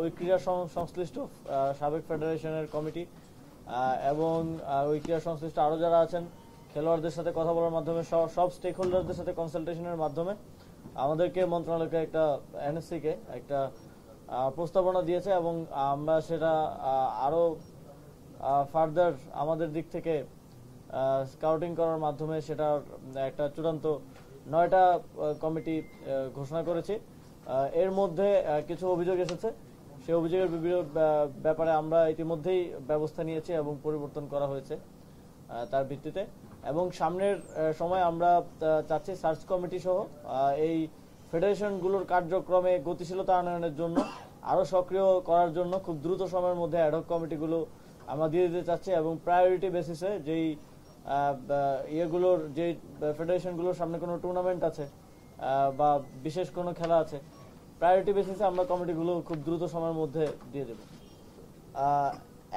ওই ক্রীড়া সংশ্লিষ্ট সাবেক ফেডারেশনের কমিটি এবং ওই ক্রীড়া সংশ্লিষ্ট আরও যারা আছেন খেলোয়াড়দের সাথে কথা বলার মাধ্যমে সব স্টেক হোল্ডারদের সাথে কনসালটেশনের মাধ্যমে আমাদেরকে মন্ত্রণালয়কে একটা এনএসসিকে একটা প্রস্তাবনা দিয়েছে এবং আমরা সেটা আরও ফার্দার আমাদের দিক থেকে স্কাউটিং করার মাধ্যমে সেটা একটা চূড়ান্ত নয়টা কমিটি ঘোষণা করেছি এর মধ্যে কিছু অভিযোগ এসেছে সেই অভিযোগের ব্যাপারে আমরা ইতিমধ্যেই ব্যবস্থা নিয়েছি এবং পরিবর্তন করা হয়েছে তার ভিত্তিতে এবং সামনের সময় আমরা চাচ্ছি সার্চ কমিটি সহ এই ফেডারেশনগুলোর কার্যক্রমে গতিশীলতা আনয়নের জন্য আরও সক্রিয় করার জন্য খুব দ্রুত সময়ের মধ্যে অ্যাডক কমিটিগুলো আমরা দিয়ে দিতে চাচ্ছি এবং প্রায়োরিটি বেসিসে যেই ইয়েগুলোর যে ফেডারেশনগুলোর সামনে কোনো টুর্নামেন্ট আছে বা বিশেষ কোনো খেলা আছে প্রায়োরিটি বেসিসে আমরা কমিটিগুলো খুব দ্রুত সময়ের মধ্যে দিয়ে দেব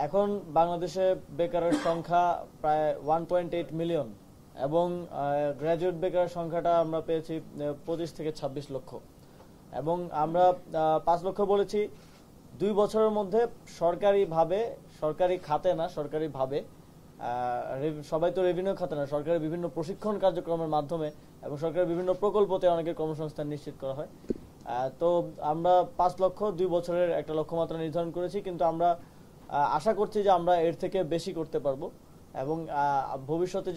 এখন বাংলাদেশে বেকারের সংখ্যা প্রায় ওয়ান পয়েন্ট এইট মিলিয়ন এবং গ্র্যাজুয়েট বেকারের সংখ্যাটা আমরা পেয়েছি পঁচিশ থেকে ছাব্বিশ লক্ষ এবং আমরা পাঁচ লক্ষ বলেছি দুই বছরের মধ্যে সরকারিভাবে সরকারি খাতে না সরকারিভাবে সবাই তো রেভিনিউ খাতে না সরকারের বিভিন্ন প্রশিক্ষণ কার্যক্রমের মাধ্যমে এবং সরকারের বিভিন্ন প্রকল্পতে অনেকের কর্মসংস্থান নিশ্চিত করা হয় তো আমরা পাঁচ লক্ষ দুই বছরের একটা লক্ষ্যমাত্রা নির্ধারণ করেছি কিন্তু আমরা আশা করছি যে আমরা এর থেকে বেশি করতে পারবো এবং ভবিষ্যতে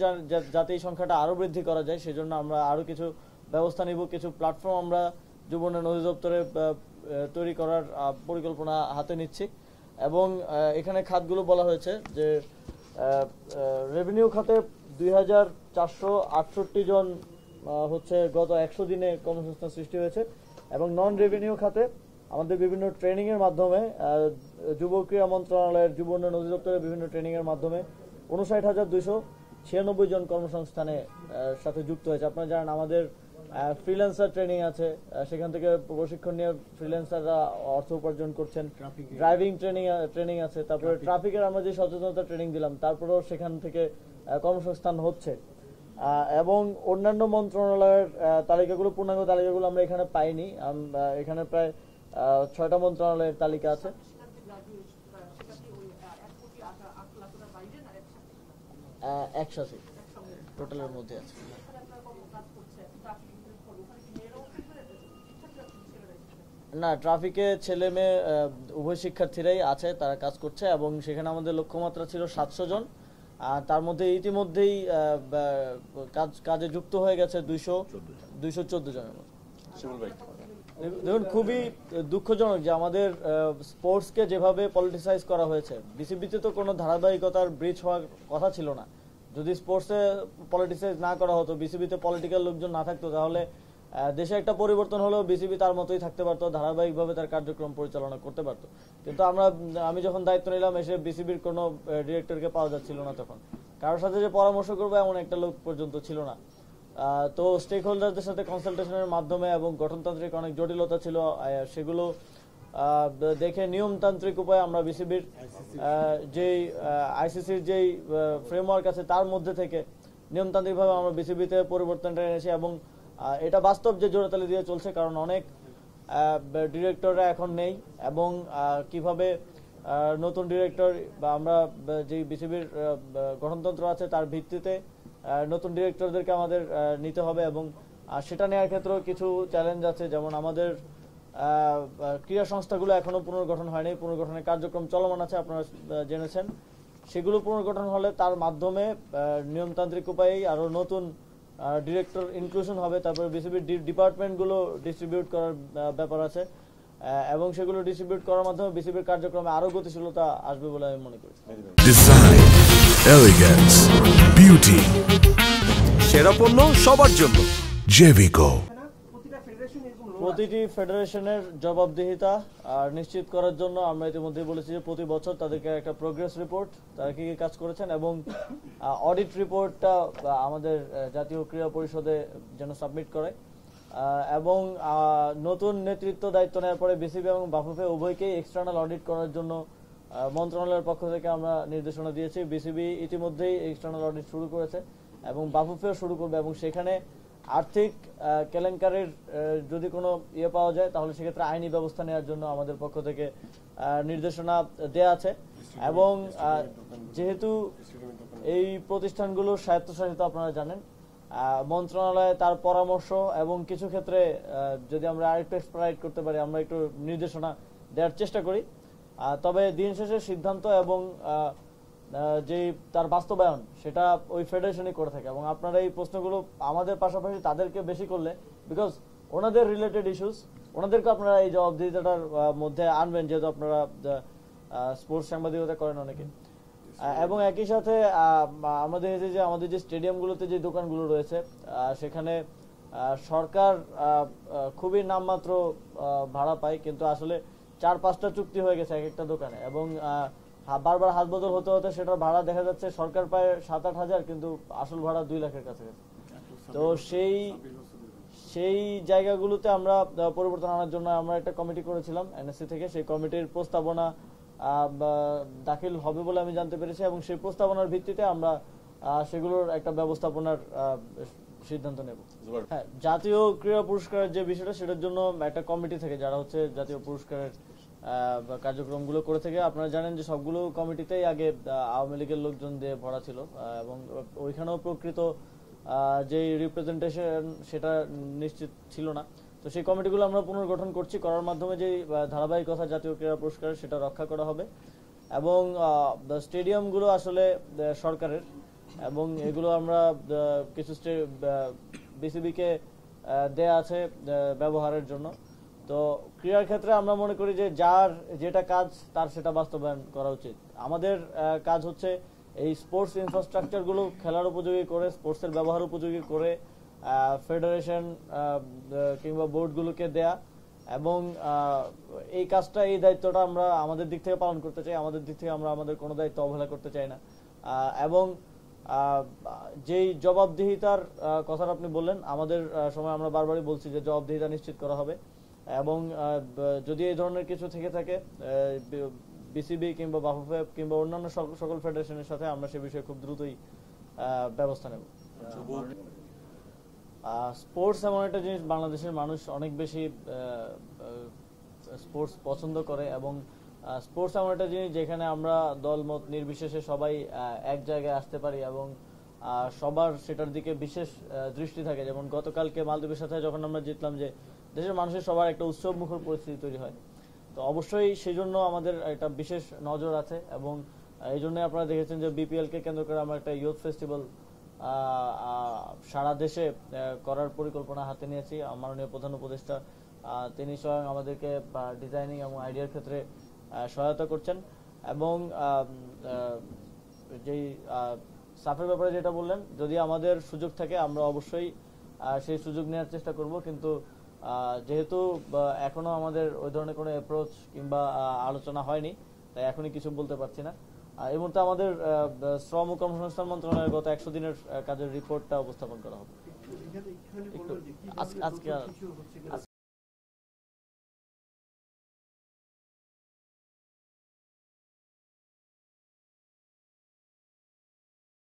যাতে এই সংখ্যাটা আরও বৃদ্ধি করা যায় সেজন্য আমরা আরও কিছু ব্যবস্থা নিব কিছু প্ল্যাটফর্ম আমরা যুবনের উন্নয়ন অধিদপ্তরে তৈরি করার পরিকল্পনা হাতে নিচ্ছি এবং এখানে খাতগুলো বলা হয়েছে যে রেভিনিউ খাতে দুই হাজার চারশো আটষট্টি জন হচ্ছে গত একশো দিনে কর্মসংস্থান সৃষ্টি হয়েছে এবং নন রেভিনিউ খাতে আমাদের বিভিন্ন ট্রেনিংয়ের মাধ্যমে যুব ক্রীড়া মন্ত্রণালয়ের যুব উন্নয়ন অধিদপ্তরের বিভিন্ন ট্রেনিংয়ের মাধ্যমে উনষাট হাজার দুইশো ছিয়ানব্বই জন কর্মসংস্থানে সাথে যুক্ত হয়েছে আপনারা জানেন আমাদের ফ্রিল্যান্সার ট্রেনিং আছে সেখান থেকে প্রশিক্ষণ নিয়ে ফ্রিল্যান্সাররা অর্থ উপার্জন করছেন ড্রাইভিং ট্রেনিং ট্রেনিং আছে তারপরে ট্রাফিকের আমরা যে সচেতনতা ট্রেনিং দিলাম তারপরেও সেখান থেকে কর্মসংস্থান হচ্ছে এবং অন্যান্য মন্ত্রণালয়ের তালিকাগুলো পূর্ণাঙ্গ তালিকাগুলো আমরা এখানে পাইনি এখানে প্রায় ছয়টা মন্ত্রণালয়ের তালিকা আছে একসাথে টোটালের মধ্যে আছে না ট্রাফিকে ছেলে মেয়ে উভয় শিক্ষার্থীরাই আছে তারা কাজ করছে এবং সেখানে আমাদের লক্ষ্যমাত্রা ছিল সাতশো জন আর তার মধ্যে ইতিমধ্যেই কাজ কাজে যুক্ত হয়ে গেছে দুইশো দুইশো চোদ্দ জনের মতো দেখুন খুবই দুঃখজনক যে আমাদের স্পোর্টসকে যেভাবে পলিটিসাইজ করা হয়েছে বিসিবিতে তো কোনো ধারাবাহিকতার ব্রিজ হওয়ার কথা ছিল না যদি স্পোর্টসে পলিটিসাইজ না করা হতো বিসিবিতে পলিটিক্যাল লোকজন না থাকতো তাহলে দেশে একটা পরিবর্তন হলেও বিসিবি তার মতোই থাকতে পারতো ধারাবাহিকভাবে তার কার্যক্রম পরিচালনা করতে পারতো কিন্তু আমরা আমি যখন দায়িত্ব নিলাম এসে বিসিবির কোনো ডিরেক্টরকে পাওয়া যাচ্ছিল না তখন কারোর সাথে যে পরামর্শ করবো এমন একটা লোক পর্যন্ত ছিল না তো স্টেক হোল্ডারদের সাথে কনসালটেশনের মাধ্যমে এবং গঠনতান্ত্রিক অনেক জটিলতা ছিল সেগুলো দেখে নিয়মতান্ত্রিক উপায়ে আমরা বিসিবির যেই আইসিসির যেই ফ্রেমওয়ার্ক আছে তার মধ্যে থেকে নিয়মতান্ত্রিকভাবে আমরা বিসিবিতে পরিবর্তনটা এনেছি এবং এটা বাস্তব যে জোরাতালি দিয়ে চলছে কারণ অনেক ডিরেক্টররা এখন নেই এবং কিভাবে নতুন ডিরেক্টর বা আমরা যে বিসিবির গঠনতন্ত্র আছে তার ভিত্তিতে নতুন ডিরেক্টরদেরকে আমাদের নিতে হবে এবং সেটা নেওয়ার ক্ষেত্রেও কিছু চ্যালেঞ্জ আছে যেমন আমাদের ক্রীড়া সংস্থাগুলো এখনও পুনর্গঠন হয়নি পুনর্গঠনের কার্যক্রম চলমান আছে আপনারা জেনেছেন সেগুলো পুনর্গঠন হলে তার মাধ্যমে নিয়মতান্ত্রিক উপায়েই আরও নতুন ডিরেক্টর ইনক্লুশন হবে তারপরে বিসিবি ডিপার্টমেন্টগুলো ডিস্ট্রিবিউট করার ব্যাপার আছে এবং সেগুলো ডিস্ট্রিবিউট করার মাধ্যমে বিসিবির কার্যক্রমে আরো গতিশীলতা আসবে বলে আমি মনে করি ডিজাইন এলিগেন্স বিউটি সেরা পণ্য সবার জন্য জেভিকো প্রতিটি ফেডারেশনের জবাবদিহিতা আর নিশ্চিত করার জন্য আমরা ইতিমধ্যে বলেছি যে প্রতি বছর তাদেরকে একটা প্রোগ্রেস রিপোর্ট তারা কি কী কাজ করেছেন এবং অডিট রিপোর্টটা আমাদের জাতীয় ক্রীড়া পরিষদে যেন সাবমিট করে এবং নতুন নেতৃত্ব দায়িত্ব নেওয়ার পরে বিসিবি এবং বাফুফে উভয়কেই এক্সটার্নাল অডিট করার জন্য মন্ত্রণালয়ের পক্ষ থেকে আমরা নির্দেশনা দিয়েছি বিসিবি ইতিমধ্যেই এক্সটার্নাল অডিট শুরু করেছে এবং বাফুফেও শুরু করবে এবং সেখানে আর্থিক কেলেঙ্কারির যদি কোনো ইয়ে পাওয়া যায় তাহলে সেক্ষেত্রে আইনি ব্যবস্থা নেওয়ার জন্য আমাদের পক্ষ থেকে নির্দেশনা দেয়া আছে এবং যেহেতু এই প্রতিষ্ঠানগুলো স্বায়ত্তশাসিত আপনারা জানেন মন্ত্রণালয়ে তার পরামর্শ এবং কিছু ক্ষেত্রে যদি আমরা আরেকটু এক্সপ্রাইড করতে পারি আমরা একটু নির্দেশনা দেওয়ার চেষ্টা করি তবে দিন শেষে সিদ্ধান্ত এবং যে তার বাস্তবায়ন সেটা ওই ফেডারেশনই করে থাকে এবং আপনারা এই প্রশ্নগুলো আমাদের পাশাপাশি তাদেরকে বেশি করলে বিকজ ওনাদের রিলেটেড ইস্যুস ওনাদেরকে আপনারা এই জবাবদিহিতাটার মধ্যে আনবেন যেহেতু আপনারা স্পোর্টস সাংবাদিকতা করেন অনেকে এবং একই সাথে আমাদের এই যে আমাদের যে স্টেডিয়ামগুলোতে যে দোকানগুলো রয়েছে সেখানে সরকার খুবই নামমাত্র ভাড়া পায় কিন্তু আসলে চার পাঁচটা চুক্তি হয়ে গেছে এক একটা দোকানে এবং হ্যাঁ, বারবার হাত বদল হতে হতে সেটার ভাড়া দেখা যাচ্ছে সরকার পায় সাত আট হাজার কিন্তু আসল ভাড়া দুই লাখের কাছে তো সেই সেই জায়গাগুলোতে আমরা পরিবর্তন আনার জন্য আমরা একটা কমিটি করেছিলাম এনএসসি থেকে সেই কমিটির প্রস্তাবনা দাখিল হবে বলে আমি জানতে পেরেছি এবং সেই প্রস্তাবনার ভিত্তিতে আমরা সেগুলোর একটা ব্যবস্থাপনার সিদ্ধান্ত নেব হ্যাঁ জাতীয় ক্রীড়া পুরস্কারের যে বিষয়টা সেটার জন্য একটা কমিটি থাকে যারা হচ্ছে জাতীয় পুরস্কারের কার্যক্রমগুলো করে থেকে আপনারা জানেন যে সবগুলো কমিটিতেই আগে আওয়ামী লীগের লোকজন দিয়ে ভরা ছিল এবং ওইখানেও প্রকৃত যে রিপ্রেজেন্টেশন সেটা নিশ্চিত ছিল না তো সেই কমিটিগুলো আমরা পুনর্গঠন করছি করার মাধ্যমে যে ধারাবাহিকতা জাতীয় ক্রীড়া পুরস্কার সেটা রক্ষা করা হবে এবং স্টেডিয়ামগুলো আসলে সরকারের এবং এগুলো আমরা কিছু বিসিবিকে দেয়া আছে ব্যবহারের জন্য তো ক্রীড়ার ক্ষেত্রে আমরা মনে করি যে যার যেটা কাজ তার সেটা বাস্তবায়ন করা উচিত আমাদের কাজ হচ্ছে এই স্পোর্টস ইনফ্রাস্ট্রাকচারগুলো খেলার উপযোগী করে স্পোর্টসের ব্যবহার উপযোগী করে ফেডারেশন কিংবা বোর্ডগুলোকে দেয়া এবং এই কাজটা এই দায়িত্বটা আমরা আমাদের দিক থেকে পালন করতে চাই আমাদের দিক থেকে আমরা আমাদের কোনো দায়িত্ব অবহেলা করতে চাই না এবং যেই জবাবদিহিতার কথাটা আপনি বললেন আমাদের সময় আমরা বারবারই বলছি যে জবাবদিহিতা নিশ্চিত করা হবে এবং যদি এই ধরনের কিছু থেকে থাকে বিসিবি কিংবা বাফুফে কিংবা অন্যান্য সকল ফেডারেশনের সাথে আমরা সে বিষয়ে খুব দ্রুতই ব্যবস্থা নেব আচ্ছা, স্পোর্টস এমন একটা জিনিস বাংলাদেশের মানুষ অনেক বেশি স্পোর্টস পছন্দ করে এবং স্পোর্টস এমন একটা জিনিস যেখানে আমরা দল মত নির্বিশেষে সবাই এক জায়গায় আসতে পারি এবং সবার সেটার দিকে বিশেষ দৃষ্টি থাকে যেমন গতকালকে মালদ্বীপের সাথে যখন আমরা জিতলাম যে দেশের মানুষের সবার একটা উৎসব মুখর পরিস্থিতি তৈরি হয় তো অবশ্যই সেই জন্য আমাদের একটা বিশেষ নজর আছে এবং এই জন্য আপনারা দেখেছেন যে বিপিএলকে কেন্দ্র করে আমরা একটা ইয়ুথ ফেস্টিভ্যাল সারা দেশে করার পরিকল্পনা হাতে নিয়েছি মাননীয় প্রধান উপদেষ্টা তিনি স্বয়ং আমাদেরকে ডিজাইনিং এবং আইডিয়ার ক্ষেত্রে সহায়তা করছেন এবং যেই সাফের ব্যাপারে যেটা বললেন যদি আমাদের সুযোগ থাকে আমরা অবশ্যই সেই সুযোগ নেওয়ার চেষ্টা করব কিন্তু যেহেতু এখনো আমাদের ওই ধরনের কোনো অ্যাপ্রোচ কিংবা আলোচনা হয়নি তাই এখনই কিছু বলতে পারছি না এই মুহূর্তে আমাদের শ্রম ও কর্মসংস্থান মন্ত্রণালয়ের গত একশো দিনের কাজের রিপোর্টটা উপস্থাপন করা হবে আজকে